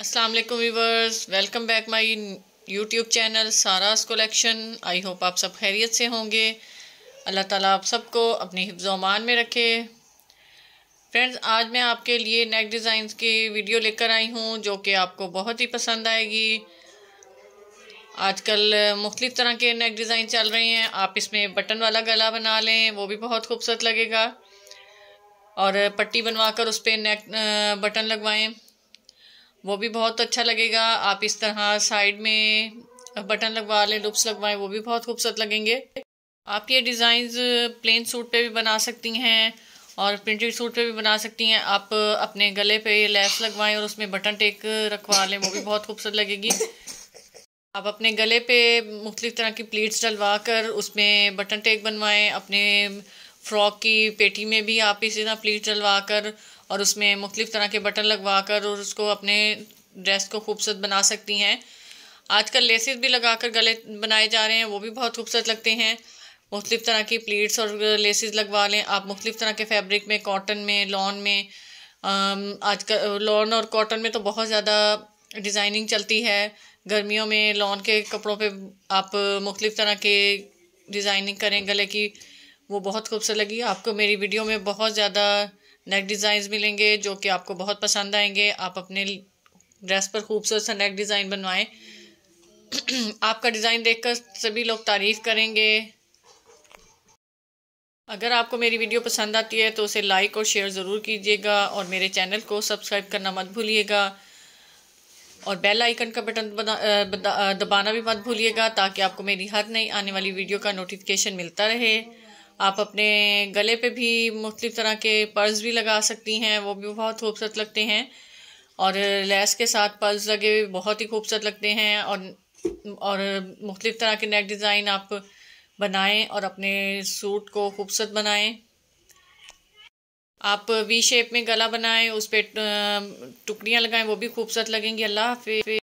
Aslam viewers welcome back my YouTube channel Sara's collection I hope आप सब खैरियत से होंगे अल्लाह ताला आप सबको अपनी हिफ्ज़ोमान में रखे फ्रेंड्स आज मैं आपके लिए नेक डिज़ाइंस की वीडियो लेकर आई हूँ जो कि आपको बहुत ही पसंद आएगी आजकल मुख्तलिफ़ तरह के नेक डिज़ाइन चल रहे हैं आप इसमें बटन वाला गला बना लें वो भी बहुत खूबसूरत लगेगा और पट्टी बनवा कर उस पर नेक बटन लगवाएं वो भी बहुत अच्छा लगेगा आप इस तरह साइड में बटन लगवा लें लुप्स लगवाएं वो भी बहुत खूबसूरत लगेंगे आप ये डिज़ाइंस प्लेन सूट पे भी बना सकती हैं और प्रिंटेड सूट पे भी बना सकती हैं आप अपने गले पे लेस लगवाएं और उसमें बटन टेक रखवा लें वो भी बहुत खूबसूरत लगेगी आप अपने गले पे मुख्तलिफ तरह की प्लीट्स डलवा कर उसमें बटन टेक बनवाएं अपने फ्रॉक की पेटी में भी आप इसी तरह प्लीट डलवा कर और उसमें मुख्तलिफ़ तरह के बटन लगवा कर और उसको अपने ड्रेस को खूबसूरत बना सकती हैं आजकल लेसेस भी लगा कर गले बनाए जा रहे हैं वो भी बहुत खूबसूरत लगते हैं मुख्तलिफ़ तरह की प्लीट्स और लेसिस लगवा लें आप मुख्तलिफ़ तरह के फैब्रिक में कॉटन में लॉन में आजकल लॉन और कॉटन में तो बहुत ज़्यादा डिज़ाइनिंग चलती है गर्मियों में लॉन के कपड़ों पे आप मुख्तलिफ़ तरह के डिज़ाइनिंग करें गले की वो बहुत खूबसूरत लगी आपको मेरी वीडियो में बहुत ज़्यादा नेक डिज़ाइंस मिलेंगे जो कि आपको बहुत पसंद आएंगे आप अपने ड्रेस पर खूबसूरत सा नेक डिज़ाइन बनवाएं आपका डिज़ाइन देखकर सभी लोग तारीफ़ करेंगे अगर आपको मेरी वीडियो पसंद आती है तो उसे लाइक और शेयर ज़रूर कीजिएगा और मेरे चैनल को सब्सक्राइब करना मत भूलिएगा और बेल आइकन का बटन दबाना भी मत भूलिएगा ताकि आपको मेरी हर नई आने वाली वीडियो का नोटिफिकेशन मिलता रहे आप अपने गले पे भी मुख्तलिफ तरह के पर्स भी लगा सकती हैं वो भी बहुत खूबसूरत लगते हैं और लेस के साथ पर्स लगे हुए बहुत ही खूबसूरत लगते हैं और और मुख्तलिफ तरह के नेक डिज़ाइन आप बनाएं और अपने सूट को खूबसूरत बनाएं आप वी शेप में गला बनाएं उस पर टुकड़ियाँ लगाएं वो भी खूबसूरत लगेंगी अल्लाह हाफि